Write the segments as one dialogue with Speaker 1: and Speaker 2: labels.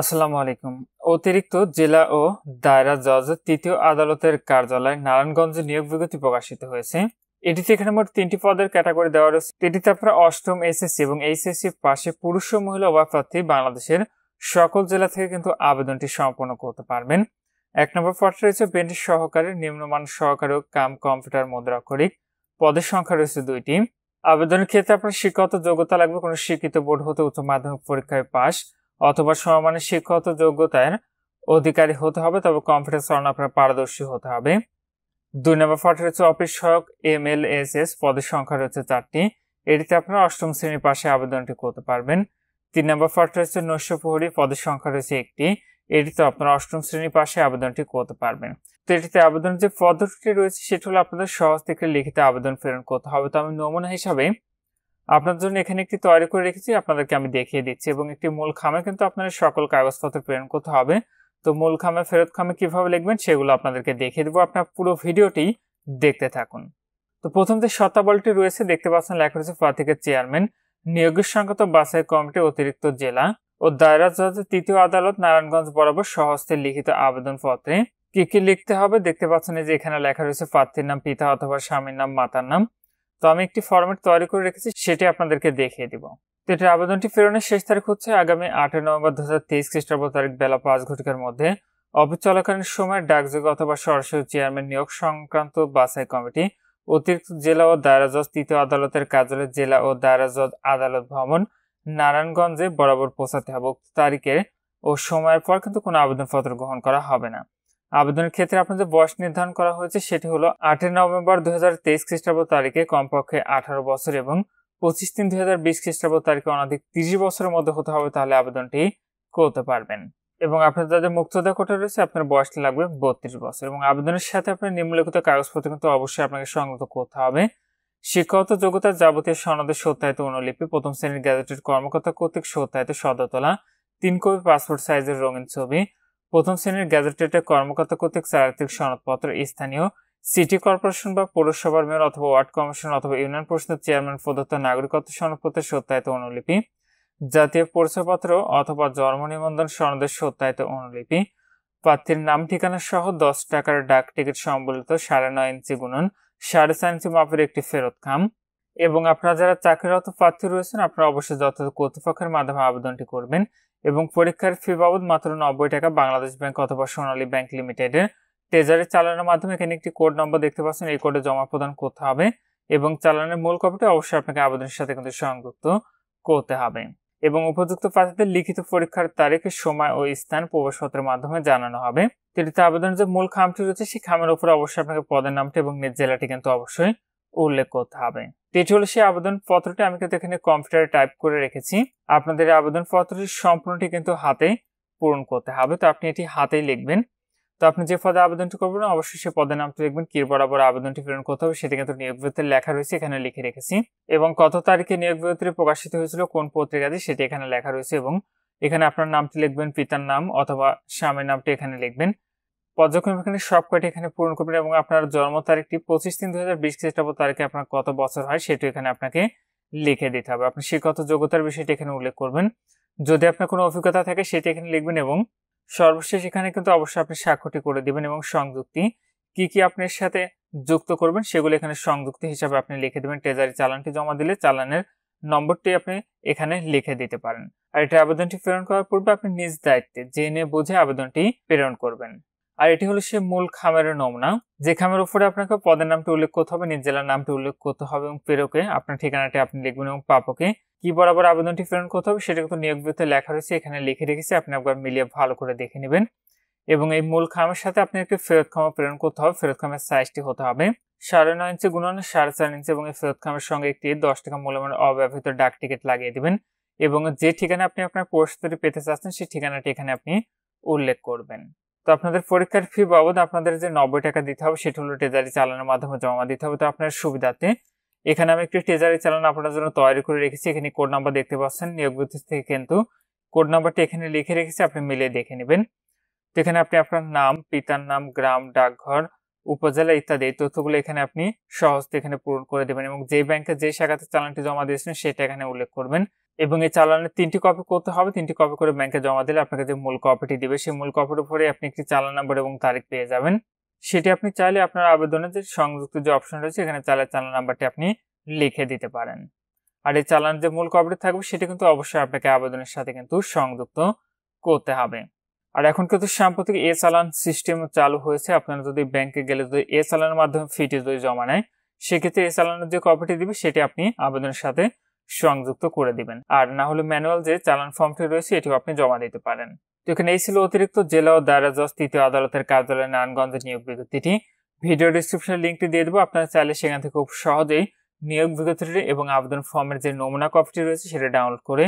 Speaker 1: আসসালামু আলাইকুম অতিরিক্ত জেলা ও দায়রা জজ তৃতীয় আদালতের কার্যালয়ে নারায়ণগঞ্জে নিয়োগ বিজ্ঞপ্তি প্রকাশিত হয়েছে এটিতে এখানে মোট তিনটি পদের ক্যাটাগরি দেওয়া রয়েছে এটিতে আপনারা অষ্টম এসএসসি এবং এইচএসসি পাশে পুরুষ ও মহিলা অভাব প্রার্থী বাংলাদেশের সকল জেলা থেকে কিন্তু আবেদনটি সম্পন্ন করতে পারবেন এক নম্বর পদটি রয়েছে বেন্টের সহকারী নিম্নমান সহকারী কাম কম্পিউটার করিক পদের সংখ্যা রয়েছে দুইটি আবেদনের ক্ষেত্রে আপনার শিক্ষাগত যোগ্যতা লাগবে কোনো শিক্ষিত বোর্ড হতে উচ্চ মাধ্যমিক পরীক্ষায় পাশ অথবা সমমানের শিক্ষাগত যোগ্যতার অধিকারী হতে হবে তবে কম্পিউটার চালানো আপনার পারদর্শী হতে হবে দুই নম্বর ফটো রয়েছে অফিস সহায়ক এম এল এস এস পদের সংখ্যা রয়েছে চারটি এটিতে আপনার অষ্টম শ্রেণীর পাশে আবেদনটি করতে পারবেন তিন নম্বর ফটো রয়েছে নৈশ প্রহরী পদের সংখ্যা রয়েছে একটি এটিতে আপনার অষ্টম শ্রেণীর পাশে আবেদনটি করতে পারবেন তো এটিতে আবেদনের যে পদ্ধতিটি রয়েছে সেটি হলো আপনাদের সহজ থেকে লিখিত আবেদন প্রেরণ করতে হবে তো আমি নমুনা হিসাবে আপনার জন্য এখানে একটি তৈরি করে রেখেছি আপনাদেরকে আমি দেখিয়ে দিচ্ছি এবং একটি মূল খামে কিন্তু আপনাদের সকল কাগজপত্র প্রেরণ করতে হবে তো মূল খামে ফেরত খামে কিভাবে লিখবেন সেগুলো আপনাদেরকে দেখিয়ে দেবো আপনার পুরো ভিডিওটি দেখতে থাকুন তো প্রথম যে শতাবলটি রয়েছে দেখতে পাচ্ছেন লেখা রয়েছে প্রার্থীকের চেয়ারম্যান নিয়োগের সংগত বাছাই কমিটি অতিরিক্ত জেলা ও দায়রা জজের তৃতীয় আদালত নারায়ণগঞ্জ বরাবর সহস্তে লিখিত আবেদনপত্রে কি কি লিখতে হবে দেখতে পাচ্ছেন যে এখানে লেখা রয়েছে প্রার্থীর নাম পিতা অথবা স্বামীর নাম মাতার নাম তো আমি একটি ফর্মেট তৈরি করে রেখেছি সেটি আপনাদেরকে দেখিয়ে দিব তো এটির আবেদনটি ফেরানোর শেষ তারিখ হচ্ছে আগামী আটই নভেম্বর দু হাজার তেইশ খ্রিস্টাব্দ তারিখ বেলা পাঁচ ঘটিকার মধ্যে অফিস চলাকালীন সময় ডাকযোগ অথবা সরাসরি চেয়ারম্যান নিয়োগ সংক্রান্ত বাছাই কমিটি অতিরিক্ত জেলা ও দায়রা জজ তৃতীয় আদালতের কার্যালয়ে জেলা ও দায়রা জজ আদালত ভবন নারায়ণগঞ্জে বরাবর পৌঁছাতে হবে তারিখের ও সময়ের পর কিন্তু কোনো আবেদনপত্র গ্রহণ করা হবে না আবেদনের ক্ষেত্রে আপনাদের বয়স নির্ধারণ করা হয়েছে সেটি হলো আটই নভেম্বর দু হাজার তেইশ খ্রিস্টাব্দ তারিখে কমপক্ষে আঠারো বছর এবং পঁচিশ তিন দুই হাজার বিশ খ্রিস্টাব্দ তারিখে অনধিক তিরিশ বছরের মধ্যে হতে হবে তাহলে আবেদনটি করতে পারবেন এবং আপনার যাদের মুক্তদা কোটা রয়েছে আপনার বয়সটা লাগবে বত্রিশ বছর এবং আবেদনের সাথে আপনার নিম্নলিখিত কাগজপত্র কিন্তু অবশ্যই আপনাকে সংগত করতে হবে শিক্ষাগত যোগ্যতার যাবতীয় সনদে সত্যায়িত অনুলিপি প্রথম শ্রেণীর গ্যাজেটের কর্মকর্তা কর্তৃক সত্যায়িত সদতলা তিন কপি পাসপোর্ট সাইজের রঙিন ছবি প্রথম শ্রেণীর গ্যাজেটেড কর্মকর্তা কর্তৃক চারিত্রিক সনদপত্র স্থানীয় সিটি কর্পোরেশন বা পৌরসভার মেয়র অথবা ওয়ার্ড কমিশন অথবা ইউনিয়ন পরিষদের চেয়ারম্যান প্রদত্ত নাগরিকত্ব সনদপত্রের সত্যায়িত অনুলিপি জাতীয় পরিচয়পত্র অথবা জন্ম নিবন্ধন সনদের সত্যায়িত অনুলিপি প্রার্থীর নাম ঠিকানা সহ দশ টাকার ডাক টিকিট সম্বলিত সাড়ে নয় ইঞ্চি গুণন সাড়ে চার ইঞ্চি মাপের একটি ফেরত খাম এবং আপনারা যারা চাকরিরত প্রার্থী রয়েছেন আপনারা অবশ্যই যথাযথ কর্তৃপক্ষের মাধ্যমে আবেদনটি করবেন এবং পরীক্ষার ফি বাবদ মাত্র নব্বই টাকা বাংলাদেশ ব্যাংক অথবা সোনালী ব্যাংক লিমিটেডের টেজারের চালানোর মাধ্যমে এখানে একটি কোড নম্বর দেখতে পাচ্ছেন এই কোডে জমা প্রদান করতে হবে এবং চালানের মূল কপিটি অবশ্যই আপনাকে আবেদনের সাথে কিন্তু সংযুক্ত করতে হবে এবং উপযুক্ত প্রার্থীদের লিখিত পরীক্ষার তারিখ সময় ও স্থান প্রবেশপত্রের মাধ্যমে জানানো হবে তৃতীয় আবেদনের যে মূল খামটি রয়েছে সেই খামের উপরে অবশ্যই আপনাকে পদের নামটি এবং নিজ জেলাটি কিন্তু অবশ্যই উল্লেখ করতে হবে এটি হলো সেই আবেদন পত্রটি আমি কিন্তু এখানে কম্পিউটারে টাইপ করে রেখেছি আপনাদের আবেদন পত্রটি সম্পূর্ণটি কিন্তু হাতে পূরণ করতে হবে তো আপনি এটি হাতেই লিখবেন তো আপনি যে পদে আবেদনটি করবেন অবশ্যই সে পদে নামটি লিখবেন কি বরাবর আবেদনটি প্রেরণ করতে হবে সেটি কিন্তু নিয়োগ বিরতির লেখা রয়েছে এখানে লিখে রেখেছি এবং কত তারিখে নিয়োগ বিরতিটি প্রকাশিত হয়েছিল কোন পত্রিকাতে সেটি এখানে লেখা রয়েছে এবং এখানে আপনার নামটি লিখবেন পিতার নাম অথবা স্বামীর নামটি এখানে লিখবেন পর্যবেক্ষণে সব কয়টি এখানে পূরণ করবেন এবং আপনার জন্ম তারিখটি পঁচিশ তিন দু হাজার বিশ খ্রিস্টাব্দ তারিখে আপনার কত বছর হয় সেটি এখানে আপনাকে লিখে দিতে হবে আপনি শিক্ষত যোগ্যতার বিষয়টি এখানে উল্লেখ করবেন যদি আপনার কোনো অভিজ্ঞতা থাকে সেটি এখানে লিখবেন এবং সর্বশেষ এখানে কিন্তু অবশ্যই আপনি স্বাক্ষরটি করে দিবেন এবং সংযুক্তি কি কি আপনার সাথে যুক্ত করবেন সেগুলো এখানে সংযুক্তি হিসাবে আপনি লিখে দেবেন ট্রেজারি চালানটি জমা দিলে চালানের নম্বরটি আপনি এখানে লিখে দিতে পারেন আর এটা আবেদনটি প্রেরণ করার পূর্বে আপনি নিজ দায়িত্বে জেনে বুঝে আবেদনটি প্রেরণ করবেন আর এটি হলো সে মূল খামের নমুনা যে খামের উপরে আপনাকে পদের নামটি উল্লেখ করতে হবে নিজ জেলার নামটি উল্লেখ করতে হবে এবং পেরোকে আপনার ঠিকানাটি আপনি লিখবেন এবং পাপকে কি বরাবর আবেদনটি প্রেরণ করতে হবে সেটা কিন্তু নিয়োগ বিরুদ্ধে লেখা রয়েছে এখানে লিখে রেখেছি আপনি একবার মিলিয়ে ভালো করে দেখে নেবেন এবং এই মূল খামের সাথে আপনি একটি ফেরত খামা প্রেরণ করতে হবে ফেরত খামের সাইজটি হতে হবে সাড়ে নয় ইঞ্চি গুণন সাড়ে চার ইঞ্চি এবং এই ফেরত খামের সঙ্গে একটি দশ টাকা মূল্যমান অব্যবহৃত ডাক টিকিট লাগিয়ে দেবেন এবং যে ঠিকানা আপনি আপনার পোস্ট পেতে চাচ্ছেন সেই ঠিকানাটি এখানে আপনি উল্লেখ করবেন তো আপনাদের পরীক্ষার ফি বাবদ আপনাদের যে নব্বই টাকা দিতে হবে সেটা হলো ট্রেজারি চালানোর মাধ্যমে জমা দিতে হবে তো আপনার সুবিধাতে এখানে আমি একটি ট্রেজারি চালান আপনার জন্য তৈরি করে রেখেছি এখানে কোড নাম্বার দেখতে পাচ্ছেন নিয়োগ বিধি থেকে কিন্তু কোড নাম্বারটি এখানে লিখে রেখেছি আপনি মিলে দেখে নেবেন তো এখানে আপনি আপনার নাম পিতার নাম গ্রাম ডাকঘর উপজেলা ইত্যাদি এই তথ্যগুলো এখানে আপনি সহজতে এখানে পূরণ করে দেবেন এবং যে ব্যাংকে যে শাখাতে চালানটি জমা দিয়েছেন সেটা এখানে উল্লেখ করবেন এবং এই চালানের তিনটি কপি করতে হবে তিনটি কপি করে ব্যাংকে জমা দিলে আপনাকে যে মূল কপিটি দিবে সেই মূল কপির উপরে আপনি একটি চালান নাম্বার এবং তারিখ পেয়ে যাবেন সেটি আপনি চাইলে আপনার আবেদনের যে সংযুক্ত যে অপশন রয়েছে এখানে চালের চালান নাম্বারটি আপনি লিখে দিতে পারেন আর এই চালান যে মূল কপিটি থাকবে সেটি কিন্তু অবশ্যই আপনাকে আবেদনের সাথে কিন্তু সংযুক্ত করতে হবে আর এখন কিন্তু সাম্প্রতিক এ চালান সিস্টেম চালু হয়েছে আপনারা যদি ব্যাংকে গেলে যদি এ চালানের মাধ্যমে ফিটি যদি জমা নেয় সেক্ষেত্রে এ চালানের যে কপিটি দিবে সেটি আপনি আবেদনের সাথে সংযুক্ত করে দিবেন আর না হলে ম্যানুয়াল যে চালান ফর্মটি রয়েছে এটিও আপনি জমা দিতে পারেন তো এখানে এই ছিল অতিরিক্ত জেলা ও দায়রা জজ তৃতীয় আদালতের কার্যালয়ে নারায়ণগঞ্জের নিয়োগ বিজ্ঞপ্তিটি ভিডিও ডিসক্রিপশনে লিঙ্কটি দিয়ে দেবো আপনারা চাইলে সেখান থেকে খুব সহজেই নিয়োগ বিজ্ঞপ্তিটি এবং আবেদন ফর্মের যে নমুনা কপিটি রয়েছে সেটা ডাউনলোড করে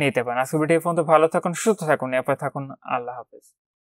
Speaker 1: নিতে পারেন আজকে ভিডিও পর্যন্ত ভালো থাকুন সুস্থ থাকুন এরপর থাকুন আল্লাহ হাফেজ